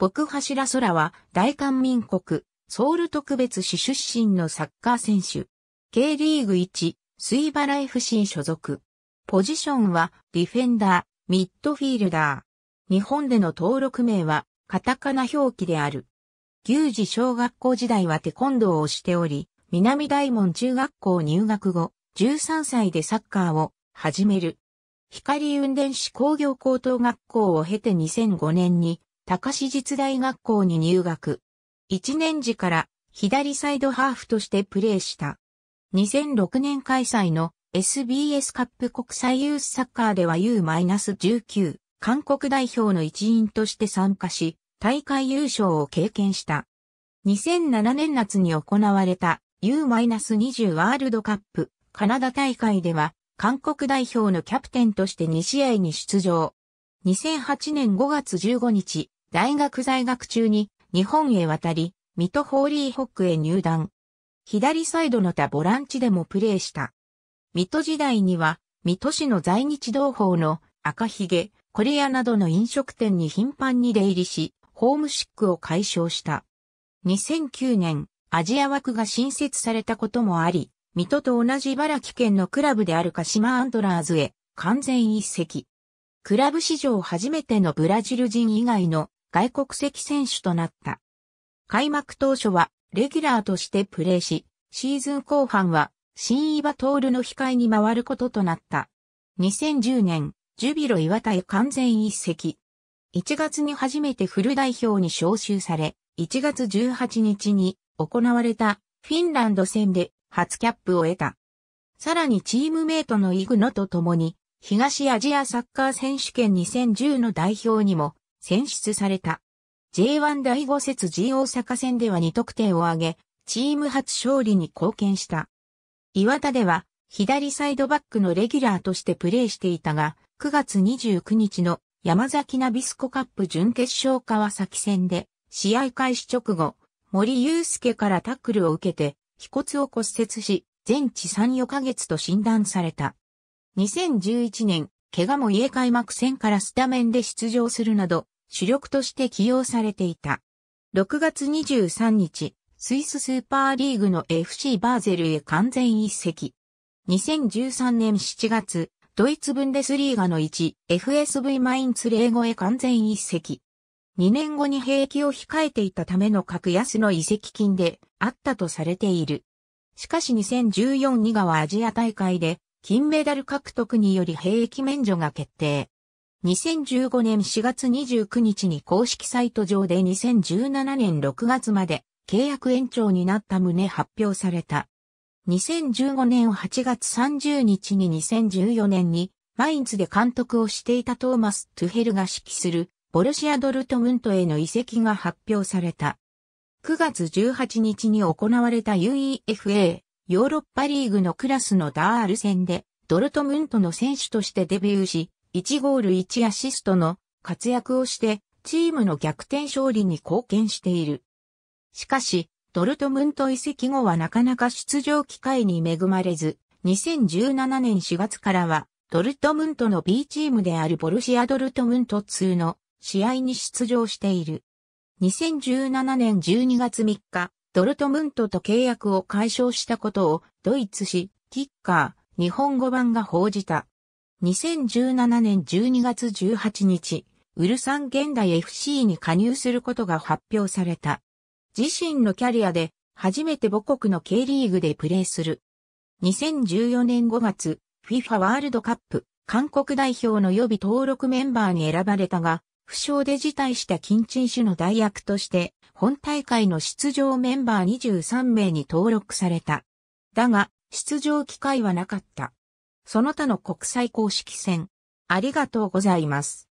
僕柱空は大韓民国、ソウル特別市出身のサッカー選手。K リーグ1、水原 FC 所属。ポジションはディフェンダー、ミッドフィールダー。日本での登録名はカタカナ表記である。牛児小学校時代はテコンドーをしており、南大門中学校入学後、13歳でサッカーを始める。光運電子工業高等学校を経て2005年に高市実大学校に入学。1年時から左サイドハーフとしてプレーした。2006年開催の SBS カップ国際ユースサッカーでは U-19 韓国代表の一員として参加し、大会優勝を経験した。2007年夏に行われた U-20 ワールドカップカナダ大会では韓国代表のキャプテンとして2試合に出場。2008年5月15日、大学在学中に日本へ渡り、水戸ホーリーホックへ入団。左サイドの他ボランチでもプレーした。水戸時代には、水戸市の在日同胞の赤ひげ、コリアなどの飲食店に頻繁に出入りし、ホームシックを解消した。2009年、アジア枠が新設されたこともあり、水戸と同じ茨城県のクラブである鹿島アントラーズへ完全一席。クラブ史上初めてのブラジル人以外の外国籍選手となった。開幕当初はレギュラーとしてプレーし、シーズン後半は新岩徹の控えに回ることとなった。2010年、ジュビロ岩田へ完全一席。1月に初めてフル代表に招集され、1月18日に行われたフィンランド戦で初キャップを得た。さらにチームメイトのイグノと共に、東アジアサッカー選手権2010の代表にも選出された。J1 第5節 G 大阪戦では2得点を挙げ、チーム初勝利に貢献した。岩田では、左サイドバックのレギュラーとしてプレーしていたが、9月29日の山崎ナビスコカップ準決勝川崎戦で、試合開始直後、森祐介からタックルを受けて、飛骨を骨折し、全治3、4ヶ月と診断された。2011年、怪我も家開幕戦からスタメンで出場するなど、主力として起用されていた。6月23日、スイススーパーリーグの FC バーゼルへ完全一席。2013年7月、ドイツブンデスリーガの1、FSV マインツレーゴへ完全一席。2年後に兵役を控えていたための格安の移籍金であったとされている。しかし2014ニガはアジア大会で金メダル獲得により兵役免除が決定。2015年4月29日に公式サイト上で2017年6月まで契約延長になった旨発表された。2015年8月30日に2014年にマインズで監督をしていたトーマス・トゥヘルが指揮するボルシア・ドルトムントへの移籍が発表された。9月18日に行われた UEFA ヨーロッパリーグのクラスのダール戦でドルトムントの選手としてデビューし、1ゴール1アシストの活躍をしてチームの逆転勝利に貢献している。しかし、ドルトムント移籍後はなかなか出場機会に恵まれず、2017年4月からは、ドルトムントの B チームであるボルシア・ドルトムント2の試合に出場している。2017年12月3日、ドルトムントと契約を解消したことをドイツ紙、キッカー、日本語版が報じた。2017年12月18日、ウルサン現代 FC に加入することが発表された。自身のキャリアで初めて母国の K リーグでプレーする。2014年5月、FIFA ワールドカップ、韓国代表の予備登録メンバーに選ばれたが、負傷で辞退した金鎮主の代役として、本大会の出場メンバー23名に登録された。だが、出場機会はなかった。その他の国際公式戦。ありがとうございます。